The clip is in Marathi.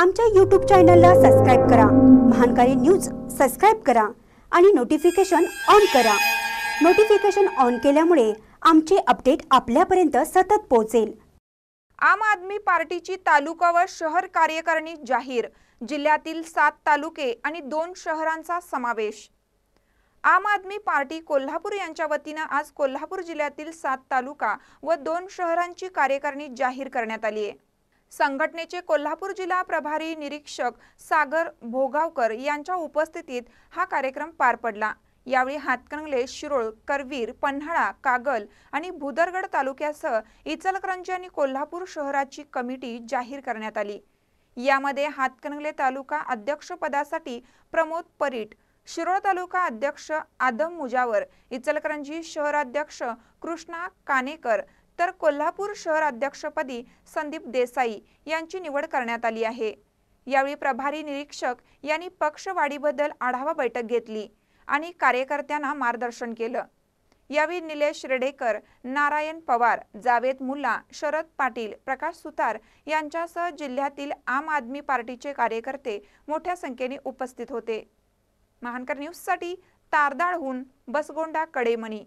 आमच्या यूट्यूब चॅनलला सबस्क्राईब करा महानकारी न्यूज सबस्क्राईब करा आणि नोटिफिकेशन ऑन करा नोटिफिकेशन ऑन केल्यामुळे आमचे अपडेट आपल्यापर्यंत सतत पोहोचेल आम आदमी पार्टीची तालुका व शहर कार्यकारिणी जाहीर जिल्ह्यातील सात तालुके आणि दोन शहरांचा समावेश आम आदमी पार्टी कोल्हापूर यांच्या वतीनं आज कोल्हापूर जिल्ह्यातील सात तालुका व दोन शहरांची कार्यकारिणी जाहीर करण्यात आली आहे संघटनेचे कोल्हापूर जिल्हा प्रभारी निरीक्षक सागर भोगावकर यांच्या उपस्थितीत हा कार्यक्रम पार पडला यावेळी हातकणंगले शिरोळ करवीर पन्हाळा कागल आणि भुदरगड तालुक्यासह इचलकरंजी आणि कोल्हापूर शहराची कमिटी जाहीर करण्यात आली यामध्ये हातकणंगले तालुका अध्यक्षपदासाठी प्रमोद परीट शिरोळ तालुका अध्यक्ष आदम मुजावर इचलकरंजी शहराध्यक्ष कृष्णा कानेकर तर कोल्हापूर शहर अध्यक्षपदी संदीप देसाई यांची निवड करण्यात आली आहे यावेळी प्रभारी निरीक्षक यांनी पक्षवाढीबद्दल आढावा बैठक घेतली आणि कार्यकर्त्यांना मार्गदर्शन केलं यावेळी निलेश रेडेकर नारायण पवार जावेद मुल्ला शरद पाटील प्रकाश सुतार यांच्यासह जिल्ह्यातील आम आदमी पार्टीचे कार्यकर्ते मोठ्या संख्येने उपस्थित होते महानकर न्यूजसाठी तारदाळहून बसगोंडा कडेमणी